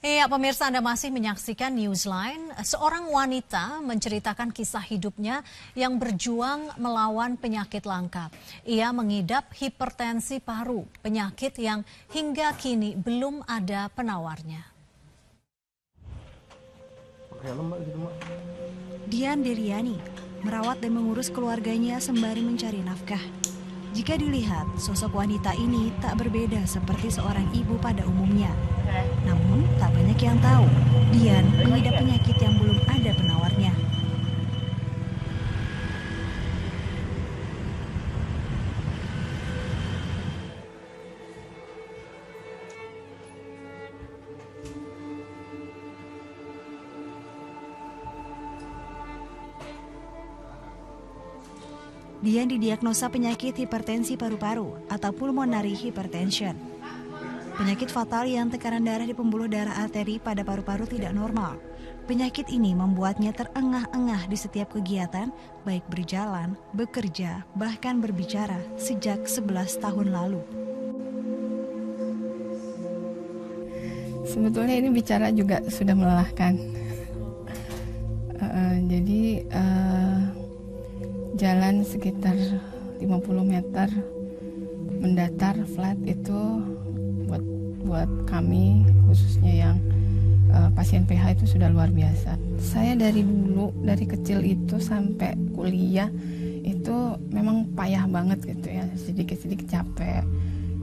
Iya, pemirsa Anda masih menyaksikan Newsline. Seorang wanita menceritakan kisah hidupnya yang berjuang melawan penyakit langka. Ia mengidap hipertensi paru, penyakit yang hingga kini belum ada penawarnya. Gitu, Dian Diriani merawat dan mengurus keluarganya sembari mencari nafkah. Jika dilihat, sosok wanita ini tak berbeda seperti seorang ibu pada umumnya. Namun, tak banyak yang tahu, Dian mengidap penyakit yang belum ada Dian didiagnosa penyakit hipertensi paru-paru atau pulmonary hypertension. Penyakit fatal yang tekanan darah di pembuluh darah arteri pada paru-paru tidak normal. Penyakit ini membuatnya terengah-engah di setiap kegiatan, baik berjalan, bekerja, bahkan berbicara sejak 11 tahun lalu. Sebetulnya ini bicara juga sudah melelahkan berjalan sekitar 50 meter mendatar flat itu buat buat kami khususnya yang uh, pasien PH itu sudah luar biasa. Saya dari dulu dari kecil itu sampai kuliah itu memang payah banget gitu ya sedikit-sedikit capek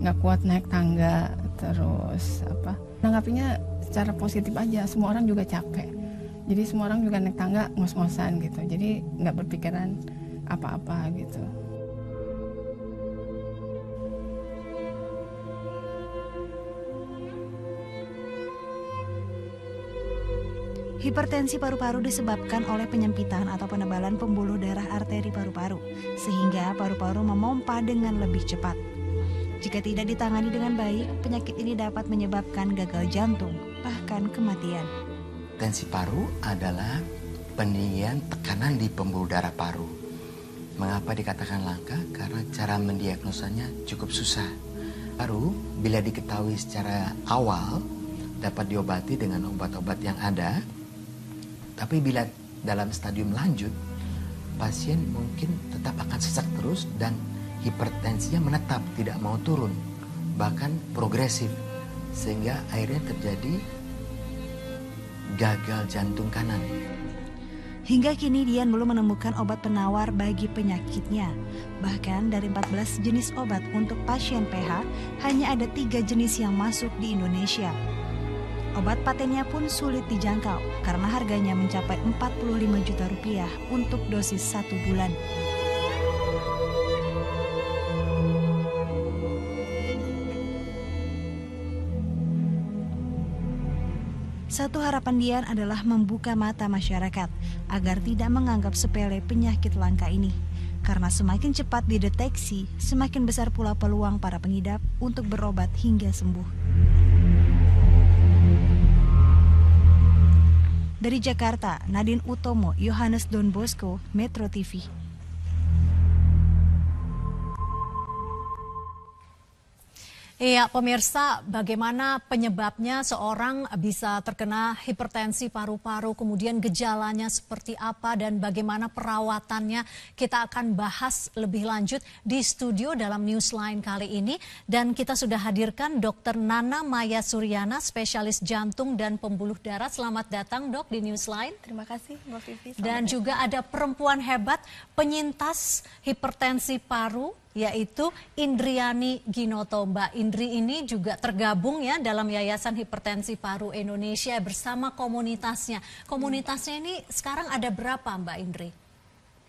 nggak kuat naik tangga terus apa nanggapinya secara positif aja semua orang juga capek jadi semua orang juga naik tangga ngos-ngosan gitu jadi nggak berpikiran apa-apa gitu. Hipertensi paru-paru disebabkan oleh penyempitan atau penebalan pembuluh darah arteri paru-paru, sehingga paru-paru memompa dengan lebih cepat. Jika tidak ditangani dengan baik, penyakit ini dapat menyebabkan gagal jantung, bahkan kematian. Tensi paru adalah peninggian tekanan di pembuluh darah paru. Mengapa dikatakan langka? Karena cara mendiagnosanya cukup susah. Baru bila diketahui secara awal dapat diobati dengan obat-obat yang ada. Tapi bila dalam stadium lanjut, pasien mungkin tetap akan sesak terus dan hipertensinya menetap, tidak mau turun, bahkan progresif. Sehingga akhirnya terjadi gagal jantung kanan. Hingga kini Dian belum menemukan obat penawar bagi penyakitnya. Bahkan dari 14 jenis obat untuk pasien PH, hanya ada tiga jenis yang masuk di Indonesia. Obat patennya pun sulit dijangkau karena harganya mencapai 45 juta rupiah untuk dosis satu bulan. Satu harapan Dian adalah membuka mata masyarakat agar tidak menganggap sepele penyakit langka ini. Karena semakin cepat dideteksi, semakin besar pula peluang para pengidap untuk berobat hingga sembuh. Dari Jakarta, Nadine Utomo, Yohanes Don Bosco, Metro TV. Iya, pemirsa, bagaimana penyebabnya seorang bisa terkena hipertensi paru-paru, kemudian gejalanya seperti apa dan bagaimana perawatannya? Kita akan bahas lebih lanjut di studio dalam Newsline kali ini dan kita sudah hadirkan Dr. Nana Maya Suryana, spesialis jantung dan pembuluh darah. Selamat datang, Dok, di Newsline. Terima kasih, Mbak Vivi. Dan juga ada perempuan hebat, penyintas hipertensi paru yaitu Indriani Ginoto. Mbak Indri ini juga tergabung ya dalam Yayasan Hipertensi Paru Indonesia bersama komunitasnya. Komunitasnya ini sekarang ada berapa Mbak Indri?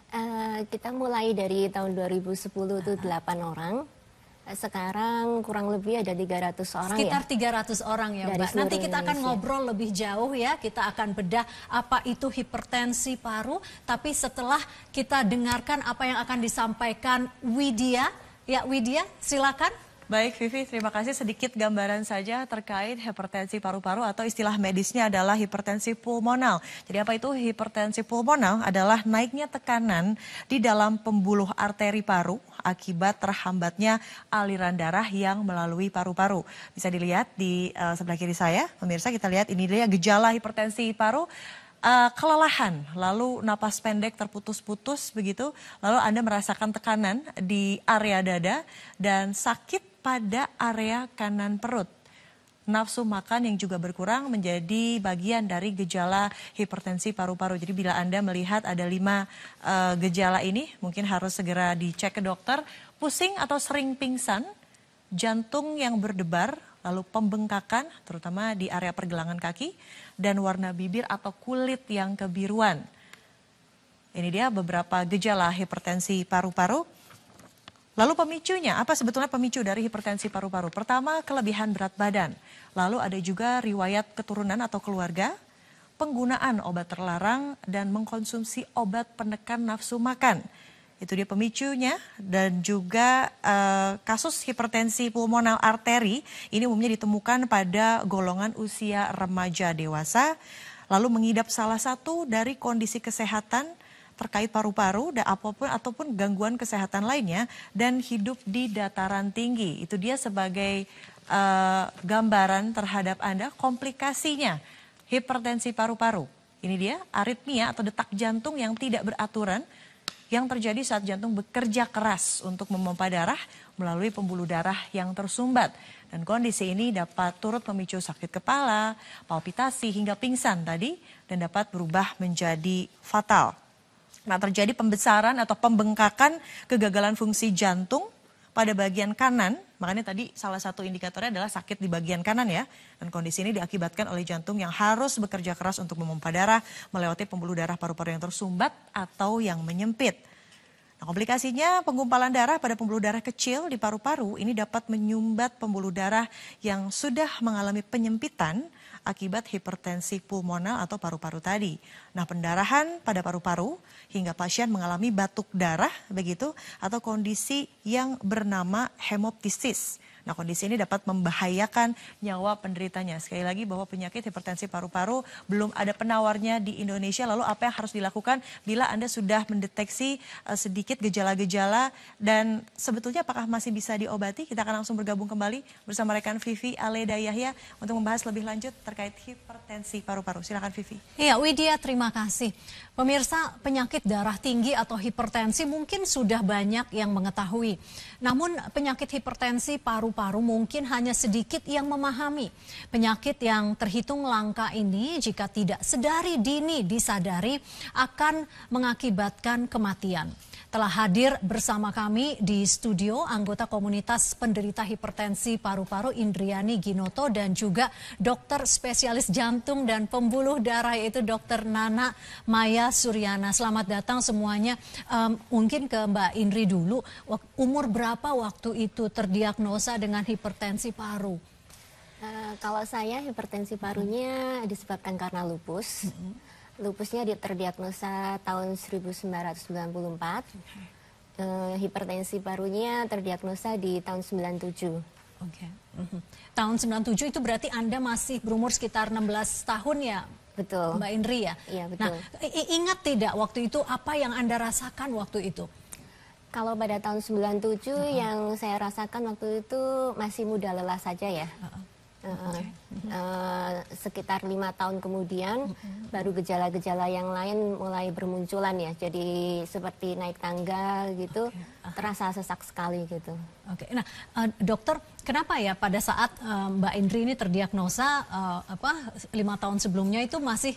Uh, kita mulai dari tahun 2010 itu uh -huh. 8 orang sekarang kurang lebih ada 300 orang Sekitar ya. 300 orang ya, ya Mbak. Nanti kita akan Indonesia. ngobrol lebih jauh ya. Kita akan bedah apa itu hipertensi paru. Tapi setelah kita dengarkan apa yang akan disampaikan Widya. Ya Widya silakan. Baik Vivi, terima kasih. Sedikit gambaran saja terkait hipertensi paru-paru atau istilah medisnya adalah hipertensi pulmonal. Jadi apa itu hipertensi pulmonal? Adalah naiknya tekanan di dalam pembuluh arteri paru akibat terhambatnya aliran darah yang melalui paru-paru. Bisa dilihat di uh, sebelah kiri saya, pemirsa kita lihat ini dia gejala hipertensi paru uh, kelelahan, lalu napas pendek terputus-putus begitu, lalu Anda merasakan tekanan di area dada dan sakit pada area kanan perut. Nafsu makan yang juga berkurang menjadi bagian dari gejala hipertensi paru-paru. Jadi bila Anda melihat ada lima uh, gejala ini, mungkin harus segera dicek ke dokter. Pusing atau sering pingsan, jantung yang berdebar, lalu pembengkakan, terutama di area pergelangan kaki, dan warna bibir atau kulit yang kebiruan. Ini dia beberapa gejala hipertensi paru-paru. Lalu pemicunya, apa sebetulnya pemicu dari hipertensi paru-paru? Pertama, kelebihan berat badan. Lalu ada juga riwayat keturunan atau keluarga, penggunaan obat terlarang, dan mengkonsumsi obat penekan nafsu makan. Itu dia pemicunya dan juga eh, kasus hipertensi pulmonal arteri ini umumnya ditemukan pada golongan usia remaja dewasa lalu mengidap salah satu dari kondisi kesehatan terkait paru-paru dan apapun ataupun gangguan kesehatan lainnya dan hidup di dataran tinggi. Itu dia sebagai uh, gambaran terhadap Anda komplikasinya hipertensi paru-paru. Ini dia aritmia atau detak jantung yang tidak beraturan yang terjadi saat jantung bekerja keras untuk memompa darah melalui pembuluh darah yang tersumbat. Dan kondisi ini dapat turut memicu sakit kepala, palpitasi hingga pingsan tadi dan dapat berubah menjadi fatal. Nah, terjadi pembesaran atau pembengkakan kegagalan fungsi jantung pada bagian kanan. Makanya tadi salah satu indikatornya adalah sakit di bagian kanan ya. Dan kondisi ini diakibatkan oleh jantung yang harus bekerja keras untuk memompa darah melewati pembuluh darah paru-paru yang tersumbat atau yang menyempit. Nah, komplikasinya penggumpalan darah pada pembuluh darah kecil di paru-paru ini dapat menyumbat pembuluh darah yang sudah mengalami penyempitan akibat hipertensi pulmonal atau paru-paru tadi. Nah, pendarahan pada paru-paru hingga pasien mengalami batuk darah begitu atau kondisi yang bernama hemoptisis Nah kondisi ini dapat membahayakan nyawa penderitanya. Sekali lagi bahwa penyakit hipertensi paru-paru belum ada penawarnya di Indonesia. Lalu apa yang harus dilakukan bila Anda sudah mendeteksi eh, sedikit gejala-gejala dan sebetulnya apakah masih bisa diobati? Kita akan langsung bergabung kembali bersama rekan Vivi Aleda Yahya untuk membahas lebih lanjut terkait hipertensi paru-paru. Silakan Vivi. Iya Widya terima kasih. Pemirsa penyakit darah tinggi atau hipertensi mungkin sudah banyak yang mengetahui. Namun penyakit hipertensi paru-paru paru mungkin hanya sedikit yang memahami. Penyakit yang terhitung langka ini jika tidak sedari dini disadari akan mengakibatkan kematian telah hadir bersama kami di studio anggota komunitas penderita hipertensi paru-paru Indriani Ginoto dan juga dokter spesialis jantung dan pembuluh darah yaitu dokter Nana Maya Suryana. Selamat datang semuanya. Um, mungkin ke Mbak Indri dulu. Umur berapa waktu itu terdiagnosa dengan hipertensi paru? Uh, kalau saya hipertensi parunya disebabkan karena lupus. Mm -hmm. Lupusnya terdiagnosa tahun 1994. Okay. E, hipertensi parunya terdiagnosa di tahun 97. Oke. Okay. Mm -hmm. Tahun 97 itu berarti Anda masih berumur sekitar 16 tahun ya? Betul. Mbak Indri ya? Iya, nah, betul. Nah, ingat tidak waktu itu apa yang Anda rasakan waktu itu? Kalau pada tahun 97 uh -huh. yang saya rasakan waktu itu masih muda lelah saja ya. Uh -huh. Uh, uh, sekitar lima tahun kemudian mm-hmm. baru gejala-gejala yang lain mulai bermunculan ya jadi seperti naik tangga gitu okay. uh. terasa sesak sekali gitu. Oke, okay. nah uh, dokter kenapa ya pada saat uh, Mbak Indri ini terdiagnosa uh, apa lima tahun sebelumnya itu masih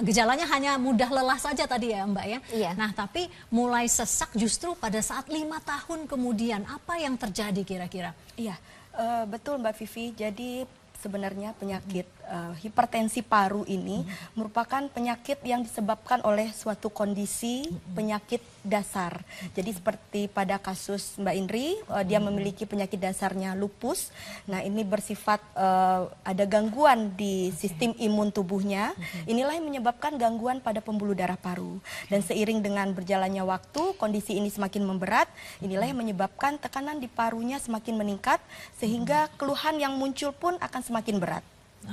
gejalanya hanya mudah lelah saja tadi ya Mbak ya. Iya. Nah tapi mulai sesak justru pada saat lima tahun kemudian apa yang terjadi kira-kira? Iya. Uh, betul Mbak Vivi, jadi sebenarnya penyakit uh, hipertensi paru ini hmm. merupakan penyakit yang disebabkan oleh suatu kondisi penyakit dasar. Jadi seperti pada kasus Mbak Indri, uh, dia memiliki penyakit dasarnya lupus. Nah ini bersifat uh, ada gangguan di sistem imun tubuhnya. Inilah yang menyebabkan gangguan pada pembuluh darah paru. Dan seiring dengan berjalannya waktu, kondisi ini semakin memberat. Inilah yang menyebabkan tekanan di parunya semakin meningkat sehingga keluhan yang muncul pun akan semakin berat.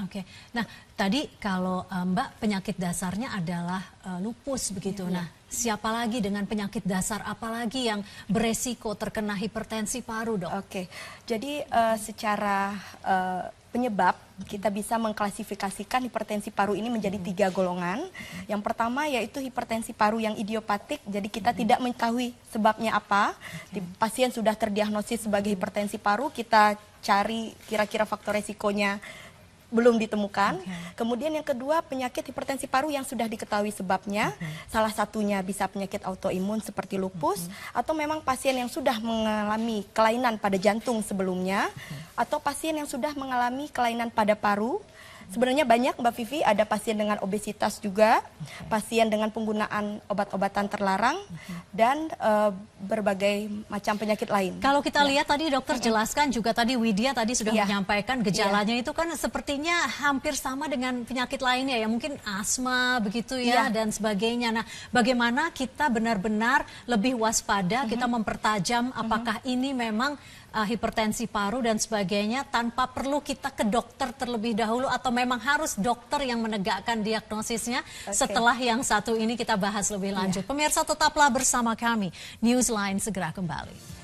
Oke, nah tadi kalau uh, Mbak penyakit dasarnya adalah uh, lupus begitu. Ya, nah, siapa lagi dengan penyakit dasar apalagi yang beresiko terkena hipertensi paru, dok? Oke, jadi uh, secara uh, penyebab kita bisa mengklasifikasikan hipertensi paru ini menjadi mm-hmm. tiga golongan. Mm-hmm. Yang pertama yaitu hipertensi paru yang idiopatik, jadi kita -hmm. tidak mengetahui sebabnya apa. Okay. Pasien sudah terdiagnosis sebagai hipertensi paru, kita cari kira-kira faktor resikonya belum ditemukan. Okay. Kemudian yang kedua penyakit hipertensi paru yang sudah diketahui sebabnya, okay. salah satunya bisa penyakit autoimun seperti lupus -hmm. atau memang pasien yang sudah mengalami kelainan pada jantung sebelumnya okay. atau pasien yang sudah mengalami kelainan pada paru Sebenarnya banyak Mbak Vivi, ada pasien dengan obesitas juga, pasien dengan penggunaan obat-obatan terlarang, dan uh, berbagai macam penyakit lain. Kalau kita ya. lihat tadi dokter jelaskan juga tadi Widya tadi sudah ya. menyampaikan gejalanya ya. itu kan sepertinya hampir sama dengan penyakit lainnya ya, mungkin asma begitu ya, ya. dan sebagainya. Nah, bagaimana kita benar-benar lebih waspada, mm -hmm. kita mhm. mempertajam apakah mm -hmm. ini memang uh, hipertensi paru dan sebagainya tanpa perlu kita ke dokter terlebih dahulu atau memang harus dokter yang menegakkan diagnosisnya okay. setelah yang satu ini kita bahas lebih iya. lanjut. Yeah. Pemirsa tetaplah bersama kami. Newsline segera kembali.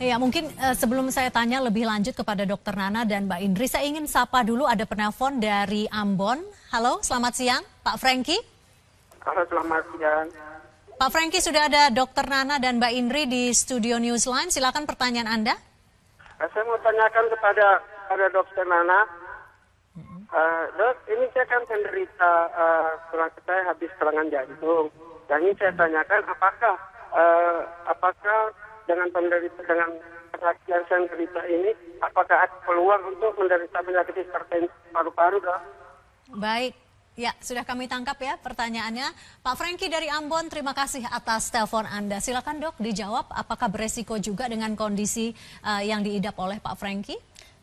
Iya mungkin uh, sebelum saya tanya lebih lanjut kepada Dokter Nana dan Mbak Indri, saya ingin sapa dulu ada penelpon dari Ambon. Halo, selamat siang, Pak Franky. Halo, selamat siang. Pak Franky sudah ada Dokter Nana dan Mbak Indri di studio Newsline. Silakan pertanyaan Anda. Eh, saya mau tanyakan kepada pada Dokter Nana. Mm Uh, dok, ini saya kan penderita uh, saya habis serangan jantung. Dan ini saya tanyakan apakah uh, apakah dengan penderita dengan perhatian penderita ini apakah ada peluang untuk menderita penyakit hipertensi paru-paru dok? Baik, Ya, sudah kami tangkap ya pertanyaannya. Pak Franky dari Ambon, terima kasih atas telepon Anda. Silakan dok dijawab apakah beresiko juga dengan kondisi uh, yang diidap oleh Pak Franky?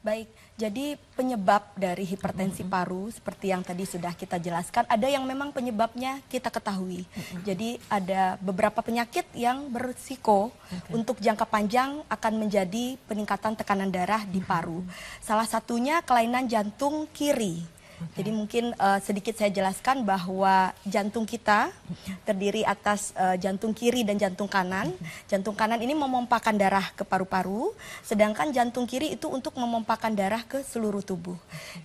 Baik, jadi penyebab dari hipertensi paru seperti yang tadi sudah kita jelaskan ada yang memang penyebabnya kita ketahui. Jadi ada beberapa penyakit yang berisiko untuk jangka panjang akan menjadi peningkatan tekanan darah di paru. Salah satunya kelainan jantung kiri. Jadi mungkin uh, sedikit saya jelaskan bahwa jantung kita terdiri atas uh, jantung kiri dan jantung kanan. Jantung kanan ini memompakan darah ke paru-paru, sedangkan jantung kiri itu untuk memompakan darah ke seluruh tubuh.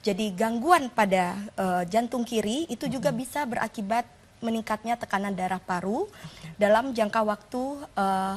Jadi gangguan pada uh, jantung kiri itu juga bisa berakibat meningkatnya tekanan darah paru dalam jangka waktu uh,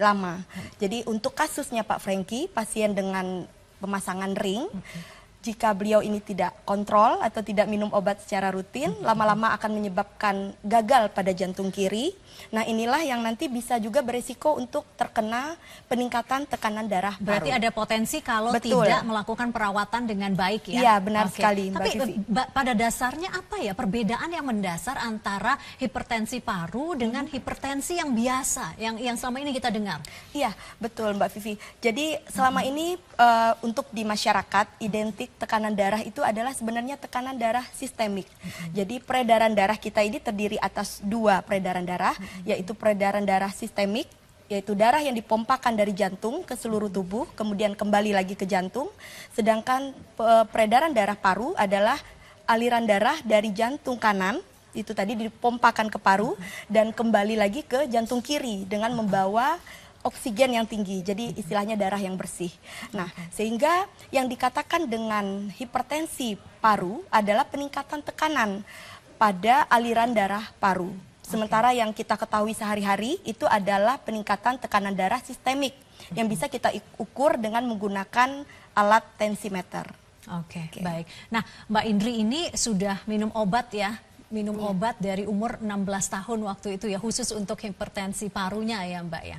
lama. Jadi untuk kasusnya Pak Franky, pasien dengan pemasangan ring. Okay jika beliau ini tidak kontrol atau tidak minum obat secara rutin, hmm. lama-lama akan menyebabkan gagal pada jantung kiri. Nah inilah yang nanti bisa juga beresiko untuk terkena peningkatan tekanan darah Berarti baru. ada potensi kalau Betul. tidak melakukan perawatan dengan baik ya? Iya benar okay. sekali Mbak Tapi pada dasarnya apa ya perbedaan yang mendasar antara hipertensi paru dengan hmm. hipertensi yang biasa, yang, yang selama ini kita dengar? Iya betul Mbak Vivi. Jadi hmm. selama hmm. ini uh, untuk di masyarakat identik tekanan darah itu adalah sebenarnya tekanan darah sistemik. Jadi peredaran darah kita ini terdiri atas dua peredaran darah, yaitu peredaran darah sistemik yaitu darah yang dipompakan dari jantung ke seluruh tubuh, kemudian kembali lagi ke jantung. Sedangkan peredaran darah paru adalah aliran darah dari jantung kanan itu tadi dipompakan ke paru dan kembali lagi ke jantung kiri dengan membawa oksigen yang tinggi, jadi istilahnya darah yang bersih. Nah, sehingga yang dikatakan dengan hipertensi paru adalah peningkatan tekanan pada aliran darah paru. Sementara yang kita ketahui sehari-hari itu adalah peningkatan tekanan darah sistemik yang bisa kita ukur dengan menggunakan alat tensimeter. Oke, okay, okay. baik. Nah, Mbak Indri ini sudah minum obat ya? Minum yeah. obat dari umur 16 tahun waktu itu ya, khusus untuk hipertensi parunya ya Mbak ya?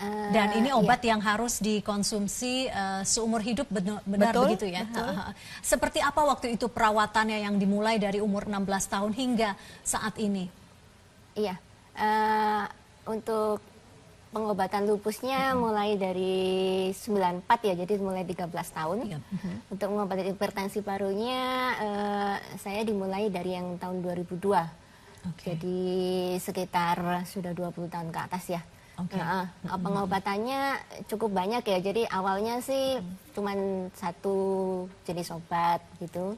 Eh, Dan ini iya. obat iya. yang harus dikonsumsi uh, seumur hidup benar, benar begitu ya. Betul. seperti apa waktu itu perawatannya yang dimulai dari umur 16 tahun hingga saat ini? Iya. Uh, untuk pengobatan lupusnya uh -huh. mulai dari 94 ya, jadi mulai 13 tahun. Iya. Mm-hmm. Untuk mengobati hipertensi parunya uh, saya dimulai dari yang tahun 2002. Okay. Jadi sekitar sudah 20 tahun ke atas ya. Okay. Nah, pengobatannya cukup banyak ya. Jadi awalnya sih hmm. cuman satu jenis obat gitu.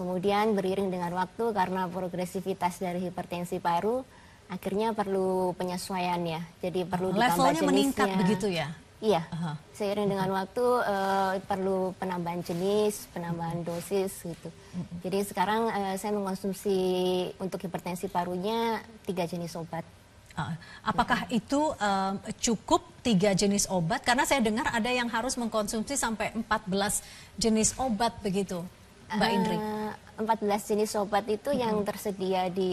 Kemudian beriring dengan waktu karena progresivitas dari hipertensi paru akhirnya perlu penyesuaian ya. Jadi perlu ditambah Levelnya meningkat begitu ya? Iya. Uh -huh. Seiring dengan waktu uh, perlu penambahan jenis, penambahan dosis gitu. Uh -huh. Jadi sekarang uh, saya mengonsumsi untuk hipertensi parunya tiga jenis obat. Ah, apakah itu uh, cukup tiga jenis obat? Karena saya dengar ada yang harus mengkonsumsi sampai 14 jenis obat begitu, Mbak eh, Indri. Uh, 14 jenis obat itu -huh. yang tersedia di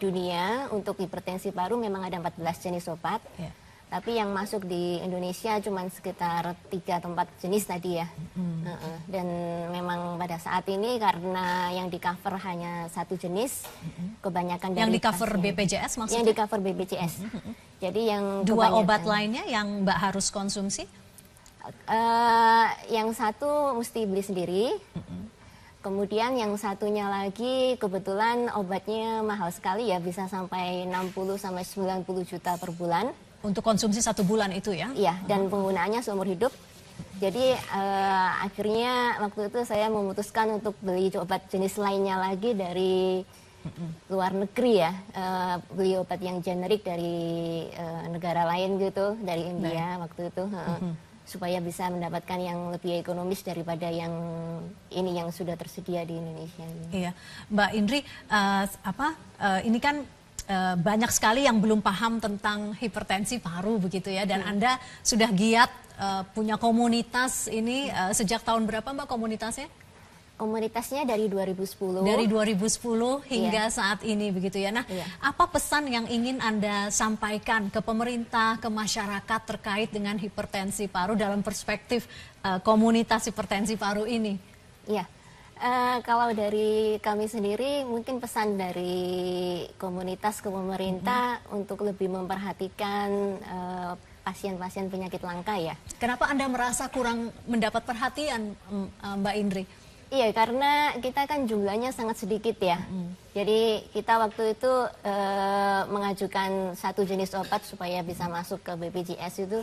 dunia untuk hipertensi paru memang ada 14 jenis obat. Yeah tapi yang masuk di Indonesia cuma sekitar tiga tempat jenis tadi ya hmm. uh -uh. dan memang pada saat ini karena yang di cover hanya satu jenis hmm. kebanyakan yang di cover pasien. BPJS maksudnya yang di cover BPJS hmm. jadi yang dua obat lainnya yang mbak harus konsumsi uh, yang satu mesti beli sendiri hmm. Kemudian yang satunya lagi kebetulan obatnya mahal sekali ya bisa sampai 60 sampai 90 juta per bulan. Untuk konsumsi satu bulan itu ya? Iya, dan penggunaannya seumur hidup. Jadi uh, akhirnya waktu itu saya memutuskan untuk beli obat jenis lainnya lagi dari luar negeri ya, uh, beli obat yang generik dari uh, negara lain gitu, dari India nah. waktu itu. Uh, supaya bisa mendapatkan yang lebih ekonomis daripada yang ini yang sudah tersedia di Indonesia. Iya, Mbak Indri, uh, apa uh, ini kan Eh, banyak sekali yang belum paham tentang hipertensi paru begitu ya dan hmm. Anda sudah giat eh, punya komunitas ini eh, sejak tahun berapa Mbak komunitasnya? Komunitasnya dari 2010. Dari 2010 hingga yeah. saat ini begitu ya. Nah, yeah. apa pesan yang ingin Anda sampaikan ke pemerintah, ke masyarakat terkait dengan hipertensi paru dalam perspektif uh, komunitas hipertensi paru ini? Iya. Yeah. Eh, kalau dari kami sendiri mungkin pesan dari komunitas ke pemerintah mm -hmm. untuk lebih memperhatikan eh, pasien-pasien uh, penyakit langka ya. Kenapa Anda merasa kurang mendapat perhatian eh, Mbak Indri? Iya karena kita kan jumlahnya sangat sedikit ya. Mm Jadi kita waktu itu uh, mengajukan satu jenis obat supaya bisa mm-hmm. masuk ke BPJS itu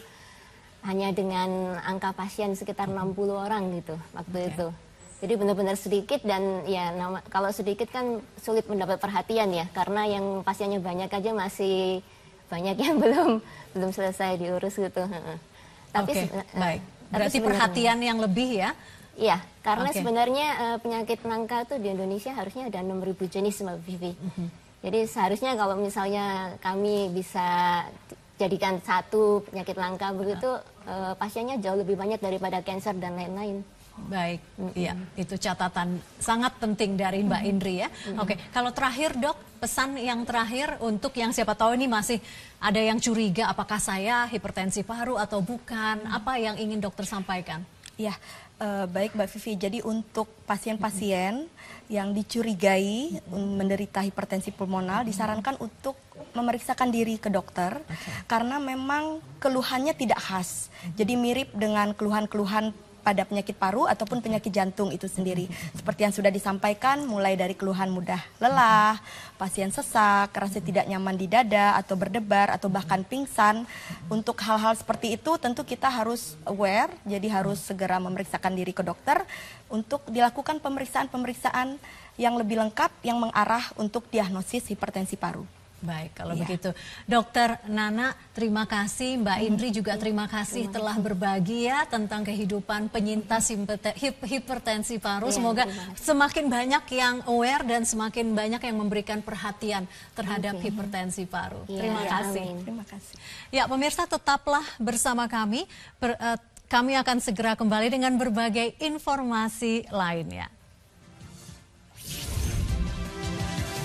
hanya dengan angka pasien sekitar 60 mm-hmm. orang gitu waktu okay. itu. Jadi benar-benar sedikit dan ya nama, kalau sedikit kan sulit mendapat perhatian ya karena yang pasiennya banyak aja masih banyak yang belum belum selesai diurus gitu. Tapi eh, baik. Berarti tapi perhatian yang lebih ya. Iya, karena okay. sebenarnya uh, penyakit langka itu di Indonesia harusnya ada 6.000 jenis sama Vivi. Mm -hmm. Jadi seharusnya kalau misalnya kami bisa jadikan satu penyakit langka begitu uh, pasiennya jauh lebih banyak daripada kanker dan lain-lain. Baik, iya itu catatan sangat penting dari Mbak Indri ya. Oke, kalau terakhir dok pesan yang terakhir untuk yang siapa tahu ini masih ada yang curiga apakah saya hipertensi paru atau bukan? Apa yang ingin dokter sampaikan? Ya, uh, baik Mbak Vivi. Jadi untuk pasien-pasien yang dicurigai mm, menderita hipertensi pulmonal disarankan untuk memeriksakan diri ke dokter okay. karena memang keluhannya tidak khas. Jadi mirip dengan keluhan-keluhan pada penyakit paru ataupun penyakit jantung itu sendiri. Seperti yang sudah disampaikan, mulai dari keluhan mudah lelah, pasien sesak, rasa tidak nyaman di dada atau berdebar atau bahkan pingsan. Untuk hal-hal seperti itu tentu kita harus aware, jadi harus segera memeriksakan diri ke dokter untuk dilakukan pemeriksaan-pemeriksaan yang lebih lengkap yang mengarah untuk diagnosis hipertensi paru. Baik, kalau ya. begitu. Dokter Nana, terima kasih. Mbak mm-hmm. Indri juga terima iya, kasih telah berbagi ya tentang kehidupan penyintas hipertensi paru. Iya, Semoga semakin banyak yang aware dan semakin banyak yang memberikan perhatian terhadap okay. hipertensi paru. Iya, terima kasih. Terima kasih. Ya, pemirsa tetaplah bersama kami. Eh, kami akan segera kembali dengan berbagai informasi lainnya.